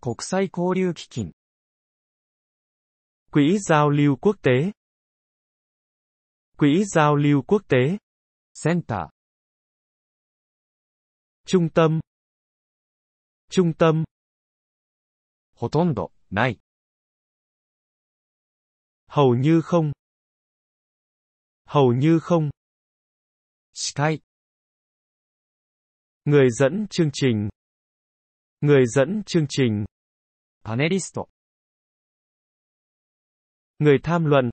国際交流基金 Quỹ giao lưu quốc tế Quỹ giao lưu quốc tế Center Trung tâm Trung tâm Nay. Hầu như không hầu như không 司会 người dẫn chương trình Người dẫn chương trình. Panelist. Người tham luận.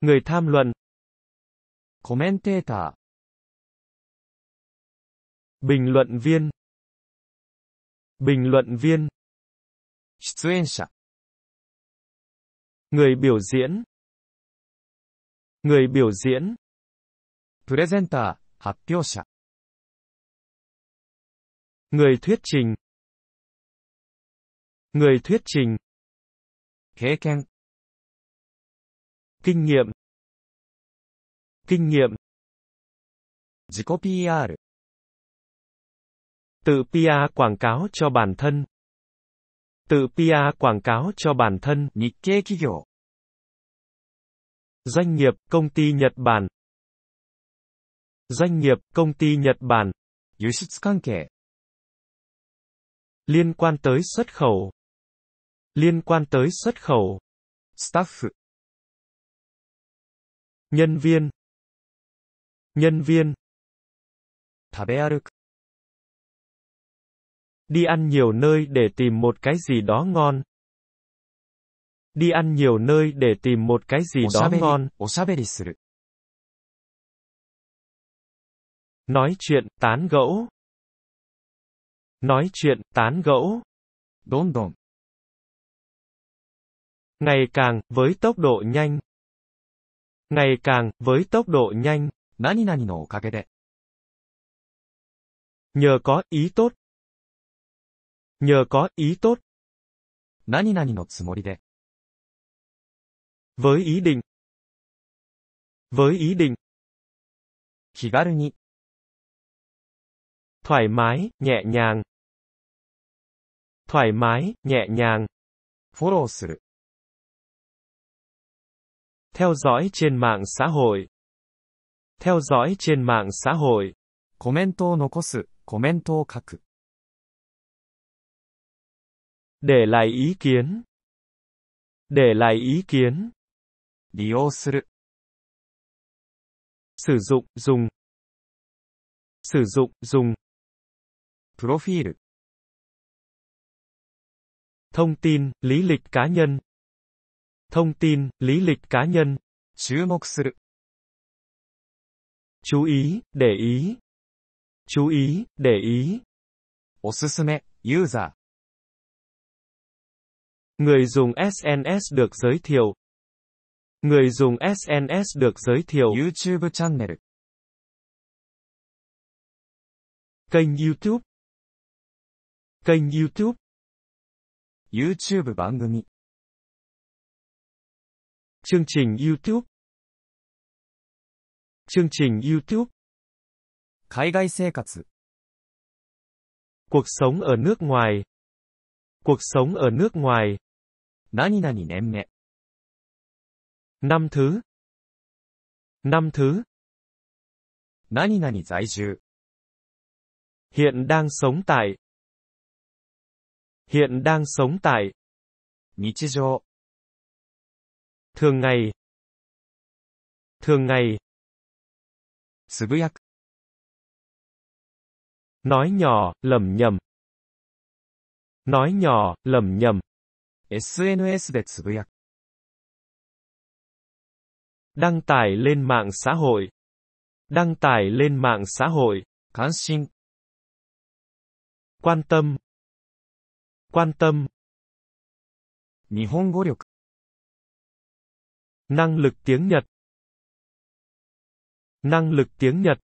Người tham luận. Commentator. Bình luận viên. Bình luận viên. 出演者 Người biểu diễn. Người biểu diễn. Presenter, 発表者 Người thuyết trình. Người thuyết trình. Khế can. Kinh nghiệm. Kinh nghiệm. 自己 PR. Tự PR quảng cáo cho bản thân. Tự PR quảng cáo cho bản thân. Nhật kê Doanh nghiệp, công ty Nhật Bản. Doanh nghiệp, công ty Nhật Bản. 輸出関係 Liên quan tới xuất khẩu. Liên quan tới xuất khẩu. Staff. Nhân viên. Nhân viên. 食べ歩く Đi ăn nhiều nơi để tìm một cái gì đó ngon. Đi ăn nhiều nơi để tìm một cái gì đó ngon. おしゃべりする Nói chuyện, tán gẫu. Nói chuyện, tán gẫu. Đôn đồn. Ngày càng, với tốc độ nhanh. Ngày càng, với tốc độ nhanh. nhờ có ý tốt. Nhờ có ý tốt. với ý định với ý định 気軽に thoải mái, nhẹ nhàng. thoải mái, nhẹ nhàng. theo dõi trên mạng xã hội. theo dõi trên mạng xã hội. để lại ý kiến. để lại ý kiến. sử dụng, dùng. sử dụng, dùng. Profil Thông tin, lý lịch cá nhân Thông tin, lý lịch cá nhân 注目する Chú ý, để ý Chú ý, để ý おすすめ、ユーザー Người dùng SNS được giới thiệu. Người dùng SNS được giới thiệu. YouTube channel. Kênh YouTube kênh YouTube YouTube 番組 chương trình YouTube chương trình YouTube 海外生活 cuộc sống ở nước ngoài cuộc sống ở nước ngoài 何々年目 năm thứ năm thứ 何々在住 hiện đang sống tại hiện đang sống tại Nichijō thường ngày thường ngày Tsubuyak nói nhỏ, lầm nhầm nói nhỏ, lầm nhầm SNS でつぶやく đăng tải lên mạng xã hội đăng tải lên mạng xã hội 関心 quan tâm quan tâm. 日本語力 Năng lực tiếng Nhật. Năng lực tiếng Nhật.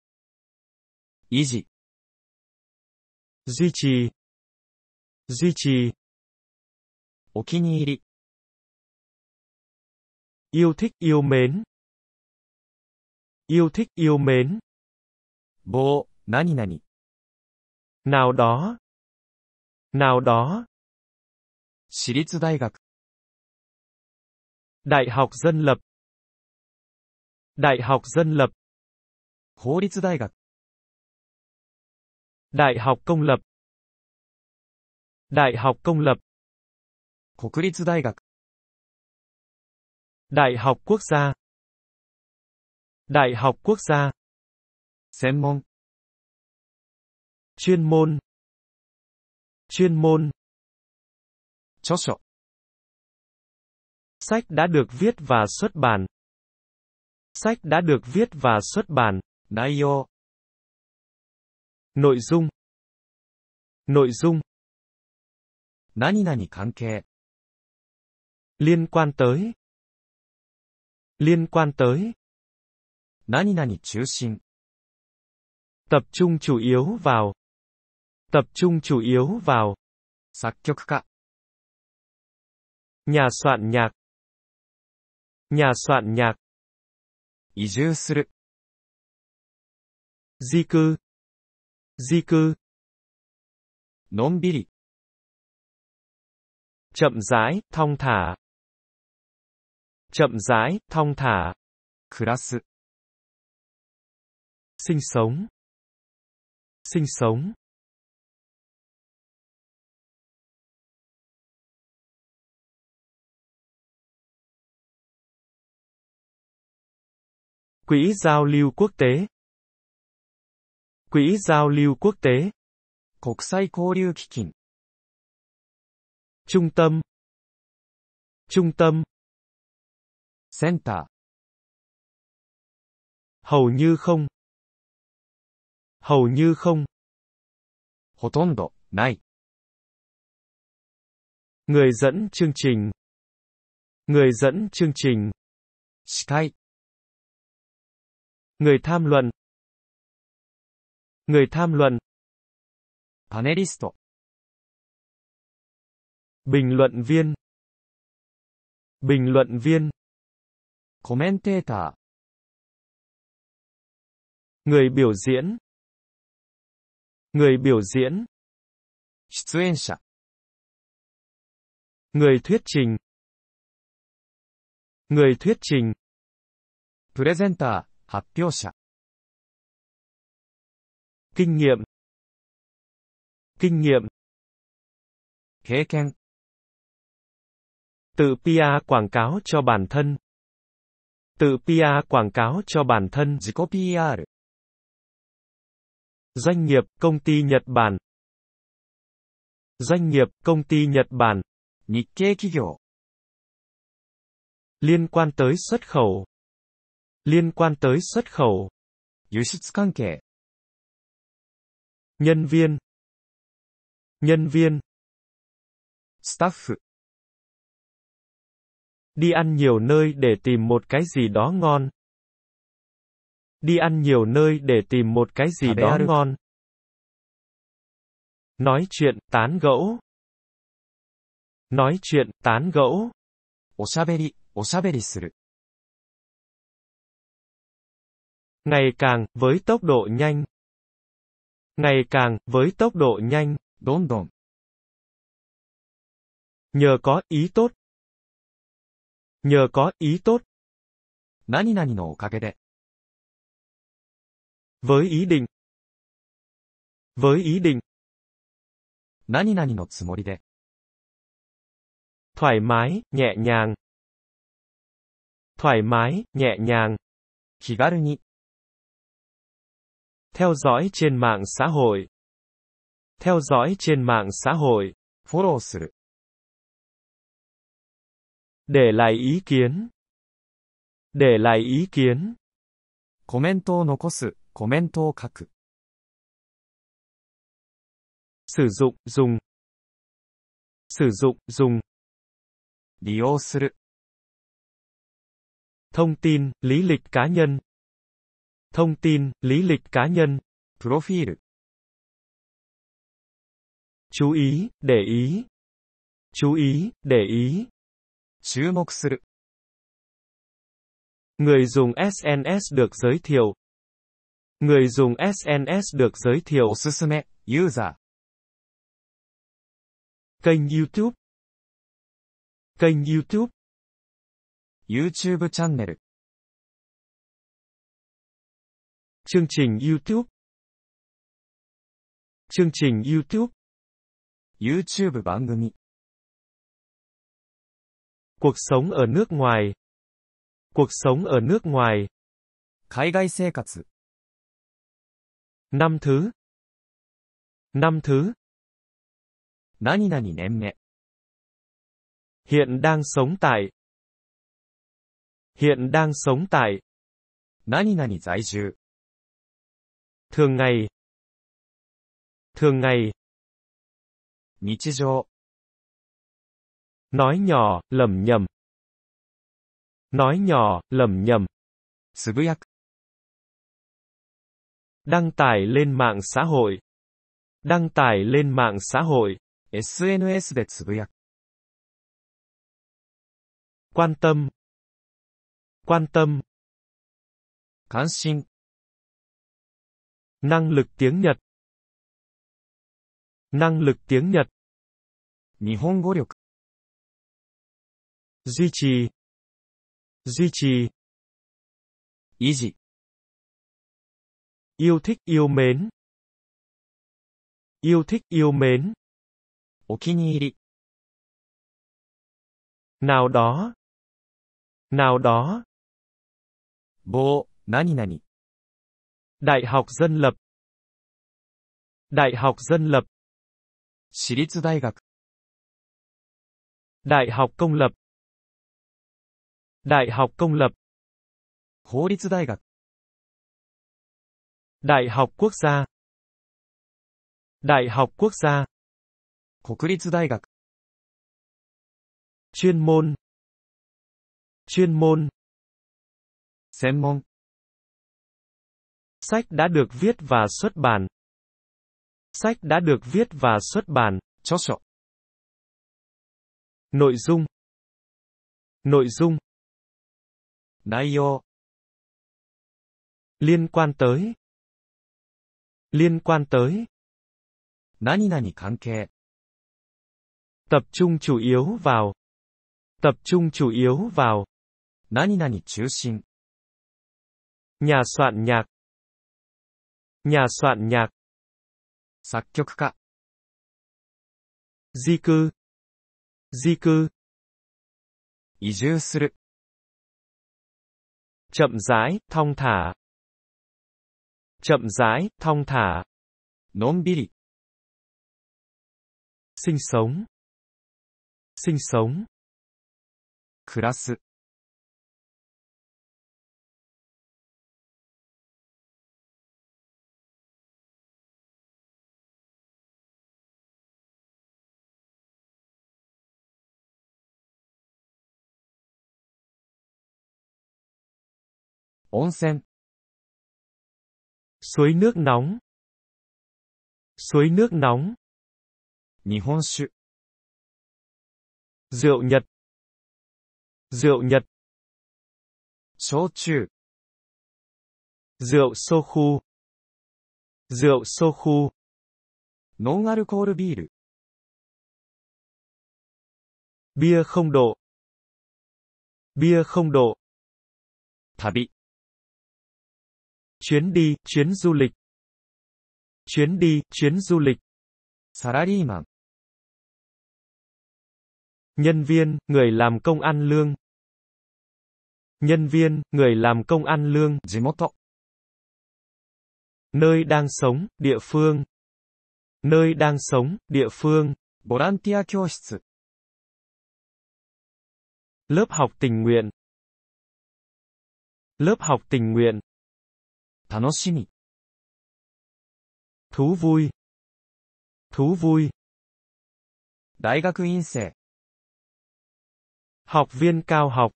ý gì? Duy trì. Duy trì. お気に入り Yêu thích yêu mến. Yêu thích yêu mến. bộ, nani nani, nào đó. Nào đó. 私立大学 Đại học dân lập Đại học dân lập 法律大学 Đại học công lập Đại học công lập 国立大学 Đại học quốc gia Đại học quốc gia 専門 Chuyên môn Chuyên môn 著書 sách đã được viết và xuất bản sách đã được viết và xuất bản Dayo nội dung nội dung 何々関係 liên quan tới liên quan tới 何々中心 tập trung chủ yếu vào tập trung chủ yếu vào 作曲家 nhà soạn nhạc nhà soạn nhạc 移住する di cư di cư のんびり chậm rãi thong thả chậm rãi thong thả 暮らす sinh sống sinh sống Quỹ giao lưu quốc tế Quỹ giao lưu quốc tế quốc giao lưu 国際交流基金 Trung tâm Trung tâm Center Hầu như không Hầu như không người dẫn chương trình Người dẫn chương trình Skype người tham luận người tham luận panelist bình luận viên bình luận viên commentator người biểu diễn người biểu diễn 出演者 người thuyết trình người thuyết trình presenter 発表者。kinh nghiệm kinh nghiệm khế khen tự PR quảng cáo cho bản thân tự PR quảng cáo cho bản thân gì PR doanh nghiệp công ty Nhật Bản doanh nghiệp công ty Nhật Bản Nikkei liên quan tới xuất khẩu liên quan tới xuất khẩu, 輸出関係, nhân viên, nhân viên, staff, đi ăn nhiều nơi để tìm một cái gì đó ngon, đi ăn nhiều nơi để tìm một cái gì đó ngon, nói chuyện, tán gẫu, nói chuyện, tán gẫu, おしゃべり、おしゃべりする。Ngày càng, với tốc độ nhanh. Ngày càng, với tốc độ nhanh. Đôn đồn. Nhờ có ý tốt. Nhờ có ý tốt. với ý định. Với ý định. thoải mái, nhẹ nhàng. thoải mái, nhẹ nhàng. 気軽に。theo dõi trên mạng xã hội. Theo dõi trên mạng xã hội. する. Để lại ý kiến. Để lại ý kiến. コメントを残す、コメントを書く。sử dụng, dùng. Sử dụng, dùng. thông tin, lý lịch cá nhân, Thông tin, lý lịch cá nhân. Profil. Chú ý, để ý. Chú ý, để ý. người dùng SNS được giới thiệu. Người dùng SNS được giới thiệu. おすすめ user. Kênh YouTube. Kênh YouTube. YouTube channel. Chương trình YouTube chương trình YouTube YouTube cuộc sống ở nước ngoài Cuộc sống ở nước ngoài 海外生活 Năm thứ Năm thứ 何々年目 Hiện đang sống tại Hiện đang sống tại 何々在住 thường ngày thường ngày 日常 nói nhỏ lầm nhầm nói nhỏ lầm nhầm つぶやく đăng tải lên mạng xã hội đăng tải lên mạng xã hội SNS でつぶやく quan tâm quan tâm 関心 Năng lực tiếng Nhật. Năng lực tiếng Nhật. Nihongo lực. Duy trì. Duy trì. Ý gì? Yêu thích, yêu mến. Yêu thích, yêu mến. Okiniri. Nào đó. Nào đó. Bố, nani nani. Đại học dân lập. Đại học dân lập. 私立大学 Đại học công lập. Đại học công lập. 法律大学 Đại học quốc gia. Đại học quốc gia. 国立大学 Chuyên môn. Chuyên môn. 専門 Sách đã được viết và xuất bản. Sách đã được viết và xuất bản. 저서. Nội dung. Nội dung. nayo. Liên quan tới. Liên quan tới. nani nani 何々関係 Tập trung chủ yếu vào. Tập trung chủ yếu vào. nani nani 何々中心 Nhà soạn nhạc nhà soạn nhạc 作曲家 di cư di cư 移住する chậm rãi thong thả chậm rãi thong thả のんびり sinh sống sinh sống 暮らす onsen suối nước nóng suối nước nóng 日本酒, rượu Nhật rượu Nhật Shochu rượu soku rượu soku non alcohol bia không độ bia không độ Tabi chuyến đi, chuyến du lịch. chuyến đi, chuyến du lịch. Salaryman. Nhân viên, người làm công ăn lương. Nhân viên, người làm công ăn lương. Jimoto. Nơi đang sống, địa phương. Nơi đang sống, địa phương. Borantia Lớp học tình nguyện. Lớp học tình nguyện. 楽しみ。thú vui, thú vui. 大学院生 học viên cao học,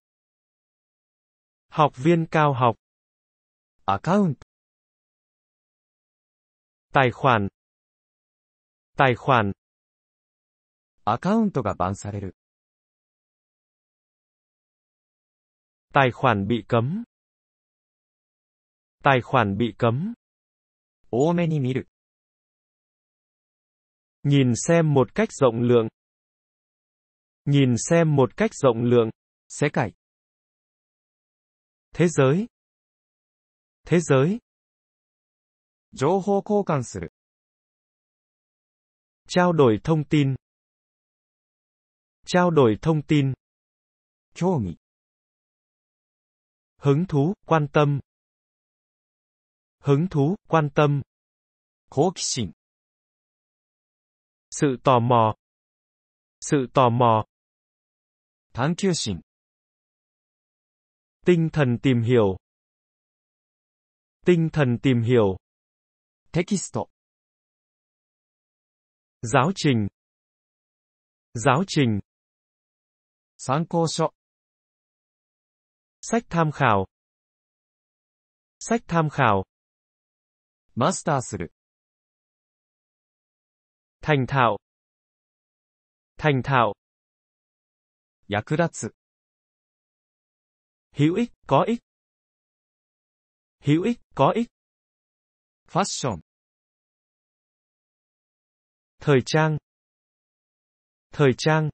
học viên cao học. account, tài khoản, tài khoản. account アカウントがバンされる。tài khoản bị cấm Tài khoản bị cấm. 多めに見る Nhìn xem một cách rộng lượng. Nhìn xem một cách rộng lượng. sẽ 世界 Thế giới. Thế giới. 情報交換する Trao đổi thông tin. Trao đổi thông tin. 興味 Hứng thú, quan tâm hứng thú, quan tâm. 好奇心 sự tò mò, sự tò mò, 探求心 tinh thần tìm hiểu, tinh thần tìm hiểu, テキスト giáo trình, giáo trình, 参考書 sách tham khảo, sách tham khảo thành thạo thành thạo 役立つ hữu ích có ích hữu ích có ích fashion thời trang thời trang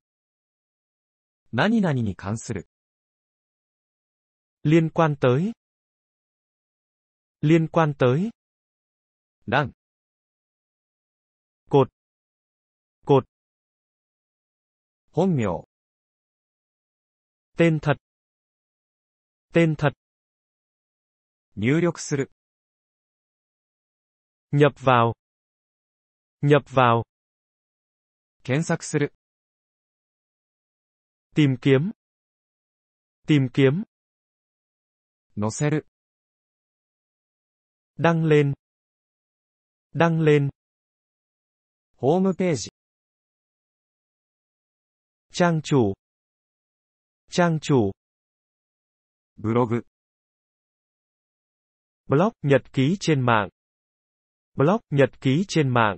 何々に関する liên quan tới liên quan tới đang cột cột hôn miểu tên thật tên thật sự, nhập vào nhập vào sắc sự, tìm kiếm tìm kiếm nó 載せる đăng lên đăng lên ホームページ trang chủ trang chủ blog blog nhật ký trên mạng blog nhật ký trên mạng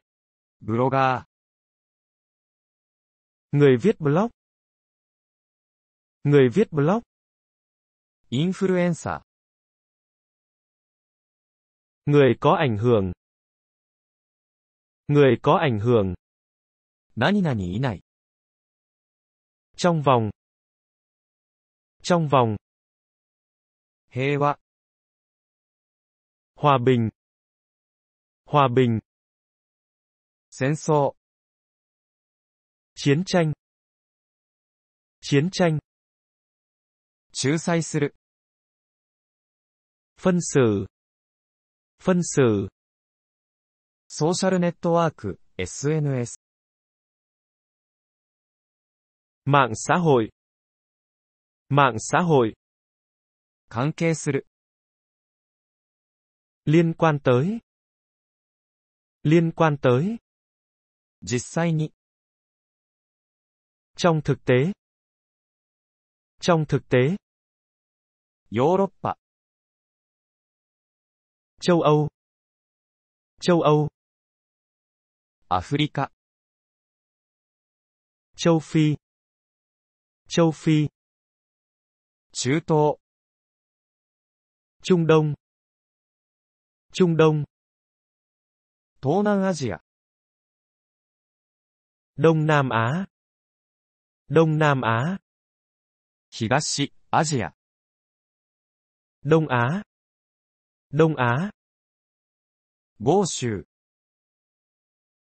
blogger người viết blog người viết blog influencer người có ảnh hưởng Người có ảnh hưởng. 何々以内 Trong vòng. Trong vòng. 平和 Hòa bình. Hòa bình. 戦争 Chiến tranh. Chiến tranh. 仲裁する Phân xử. Phân xử. ソーシャルネットワーク、SNS。Mạng xã hội. Mạng xã hội. liên quan tới. liên quan tới. trong thực tế. trong thực tế. châu Âu châu Âu, Africa, châu Phi, châu Phi, Trung Đông, Trung Đông, Trung Đông, Đông Nam Asia, Đông Nam Á, Đông Nam Á, 東アジア Đông Á Đông Á 豪州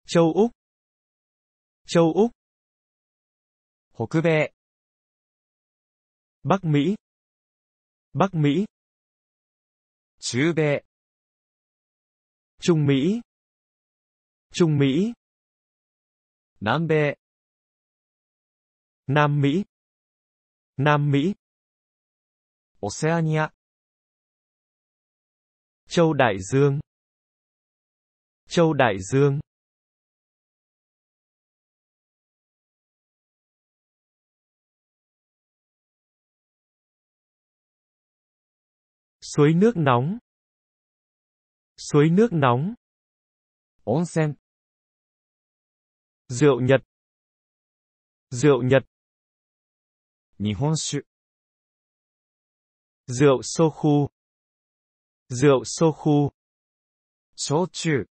châu Úc châu Úc Bắc Mỹ Bắc Mỹ Bắc Mỹ Trung Mỹ Trung Mỹ Trung Mỹ Nam Mỹ Nam Mỹ Nam Mỹ Oceania Châu Đại Dương Châu Đại Dương Suối nước nóng Suối nước nóng Onsen Rượu Nhật Rượu Nhật Nihonshu Rượu soku Rượu soku Shochu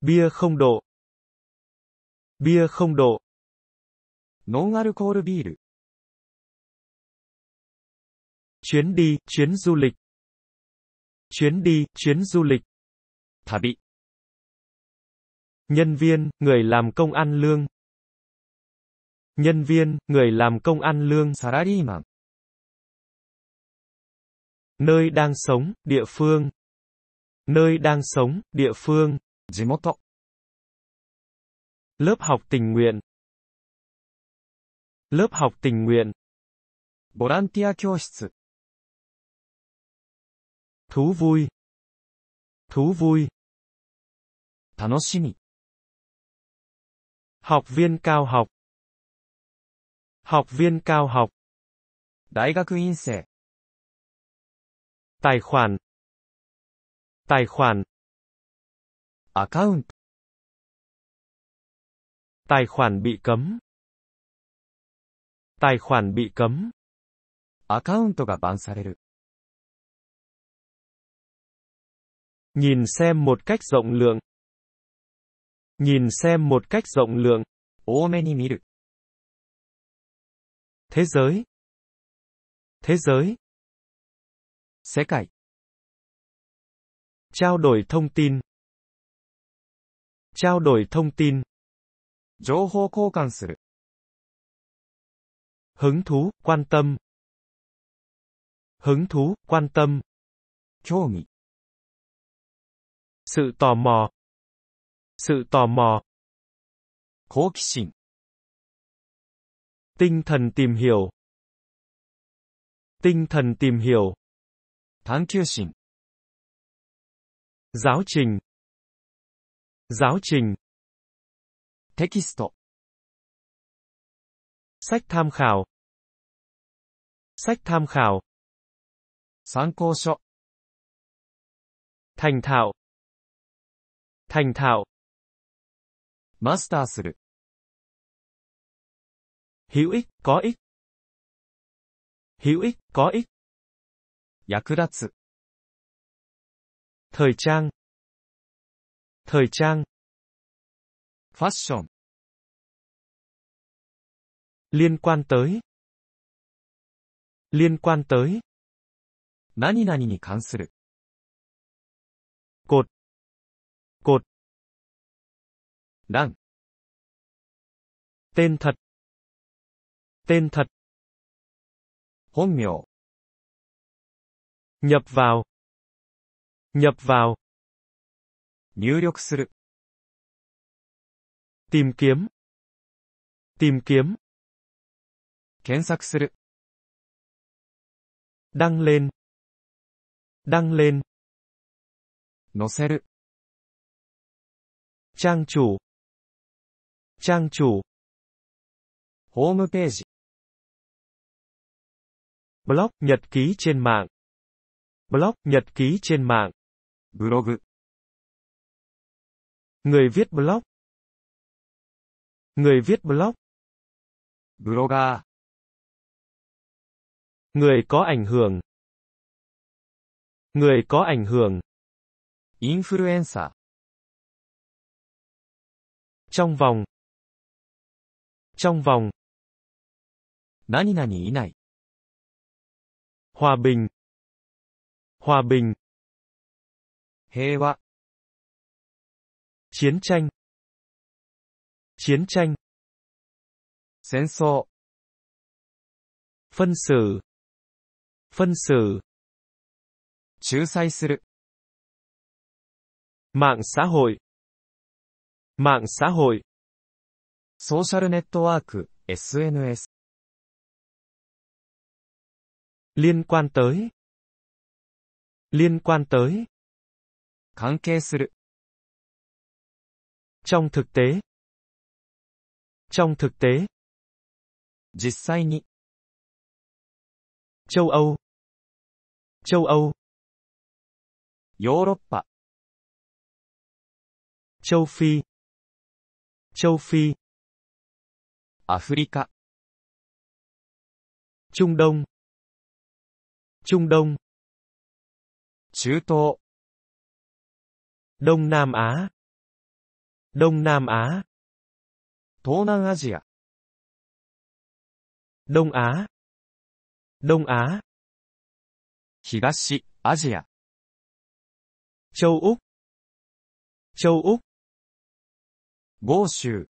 Bia không độ. Bia không độ. chuyến đi, chuyến du lịch. Chuyến đi, chuyến du lịch. bị. Nhân viên, người làm công ăn lương. Nhân viên, người làm công ăn lương. Salaryman. Nơi đang sống, địa phương. Nơi đang sống, địa phương. 地元 lớp học tình nguyện lớp học tình nguyện ボランティア教室 thú vui thú vui 楽しみ học viên cao học học viên cao học 大学院生 tài khoản tài khoản account tài khoản bị cấm tài khoản bị cấm account nhìn xem một cách rộng lượng nhìn xem một cách rộng lượng thế giới thế giới sẽ 世界 trao đổi thông tin trao đổi thông tin. 情報交換する hứng thú, quan tâm. hứng thú, quan tâm. 興味 sự tò mò. sự tò mò. 好奇心 tinh thần tìm hiểu. tinh thần tìm hiểu. 探求心 giáo trình Giáo trình Text Sách tham khảo Sách tham khảo Sáng cô sọ Thành thạo Thành thạo Master する Hữu ích, có ích Hữu ích, có ích 役立つ Thời trang Thời trang. Fashion. Liên quan tới. Liên quan tới. nani nani 何々に関する。cột. Cột. cột Đăng. Tên thật. Tên thật. Hôn miểu. Nhập vào. Nhập vào tìm kiếm tìm kiếm 検索する đăng lên đăng lên 載せる trang chủ trang chủ ホームページ blog nhật ký trên mạng blog nhật ký trên mạng blog người viết blog người viết blog blogger người có ảnh hưởng người có ảnh hưởng influencer trong vòng trong vòng nani này hòa bình hòa bình 平和 chiến tranh chiến tranh 戦争 phân xử phân xử 仲裁する mạng xã hội mạng xã hội social network, SNS liên quan tới liên quan tới 関係する trong thực tế trong thực tế 実際に châu Âu châu Âu ヨーロッパ châu Phi châu Phi Africa, Trung Đông Trung Đông 中東 Đông Nam Á Đông Nam Á. Đông Nam Asia. Đông Á. Đông Á. Higashi, Asia. Châu Úc. Châu Úc. Goshu.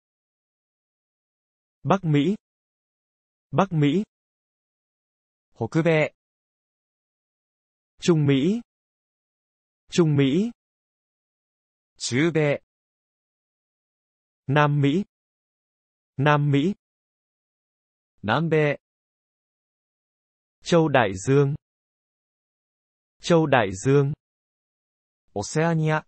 Bắc Mỹ. Bắc Mỹ. Hokube. Bệ. Trung Mỹ. Trung Mỹ. Trung Bệ. Nam Mỹ Nam Mỹ Nam Bê, Châu Đại Dương Châu Đại Dương Oceania